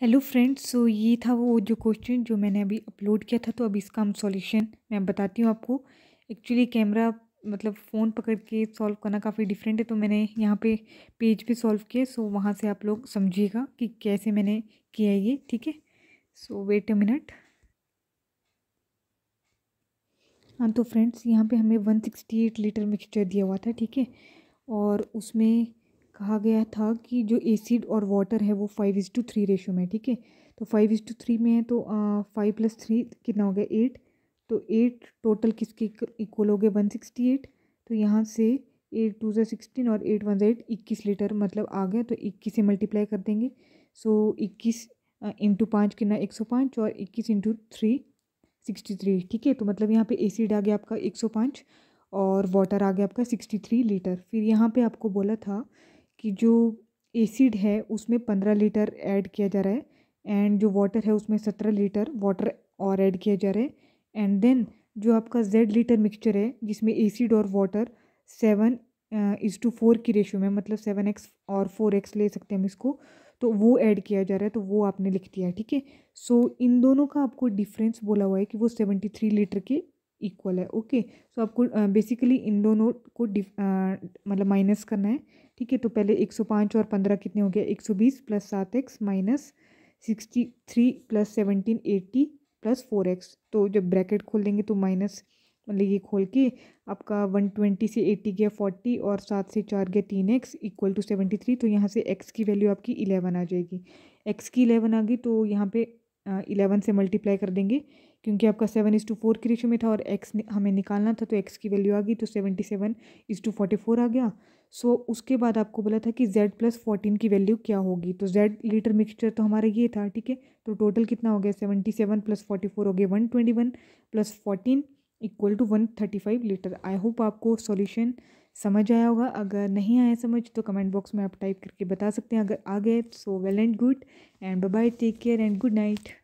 hello friends so ये था वो जो क्वेश्चन जो मैंने अभी अपलोड किया था तो अब इसका हम सॉल्यूशन मैं बताती हूँ आपको एक्चुअली कैमरा मतलब फ़ोन पकड़ के सॉल्व करना काफ़ी डिफरेंट है तो मैंने यहाँ पे पेज पे सॉल्व किया सो वहाँ से आप लोग समझिएगा कि कैसे मैंने किया ये ठीक है सो वेट अ मिनट हाँ तो फ्रेंड्स यहाँ पे हमें one sixty eight litre mixture दिया हुआ था ठीक है और उसमें कहा गया था कि जो एसिड और वाटर है वो five is to three ratio में ठीक है तो फाइव इज़ टू थ्री में है तो फाइव प्लस थ्री कितना हो गया एट तो एट टोटल किसके इक्वल हो गया वन सिक्सटी एट तो यहाँ से एट टू ज़ा सिक्सटीन और एट वन ज़ा इक्कीस लीटर मतलब आ गया तो इक्कीस से मल्टीप्लाई कर देंगे सो इक्कीस इंटू पाँच कितना एक सौ पाँच और इक्कीस इंटू थ्री सिक्सटी थ्री ठीक है तो मतलब यहाँ पे एसिड आ गया आपका एक सौ पाँच और वाटर आ गया आपका सिक्सटी थ्री लीटर फिर यहाँ पे आपको बोला था कि जो एसिड है उसमें पंद्रह लीटर ऐड किया जा रहा है एंड जो वाटर है उसमें सत्रह लीटर वाटर और ऐड किया जा रहा है एंड देन जो आपका जेड लीटर मिक्सचर है जिसमें एसिड और water seven is to four की रेशियो में मतलब सेवन एक्स और फोर एक्स ले सकते हैं हम इसको तो वो ऐड किया जा रहा है तो वो आपने लिख दिया है ठीक है सो इन दोनों का आपको डिफरेंस बोला हुआ है कि वो सेवेंटी थ्री लीटर के इक्वल है ओके सो आपको बेसिकली इन दोनों को मतलब माइनस करना है ठीक है तो पहले एक सौ पाँच और पंद्रह कितने हो गया एक सौ बीस प्लस सात x minus sixty three plus seventeen eighty plus four x तो जब ब्रैकेट खोल देंगे तो माइनस मतलब ये खोल के आपका वन ट्वेंटी से एट्टी गया फोर्टी और सात से चार गया तीन x equal to seventy three तो यहाँ से एक्स की वैल्यू आपकी इलेवन आ जाएगी एक्स की इलेवन आ गई तो यहाँ पे इलेवन से मल्टीप्लाई कर देंगे क्योंकि आपका सेवन इज़ टू फोर की रेशो में था और एक्स हमें निकालना था तो एक्स की वैल्यू आ गई तो seventy seven is to forty four आ गया सो so, उसके बाद आपको बोला था कि जेड प्लस फोर्टीन की वैल्यू क्या होगी तो जेड लीटर मिक्सचर तो हमारा ये था ठीक है तो टोटल कितना हो गया seventy seven plus forty four हो गया one twenty one plus fourteen equal to one thirty five litre I hope आपको सॉल्यूशन समझ आया होगा अगर नहीं आया समझ तो कमेंट बॉक्स में आप टाइप करके बता सकते हैं अगर आ गए so well and good and bye bye take care and good night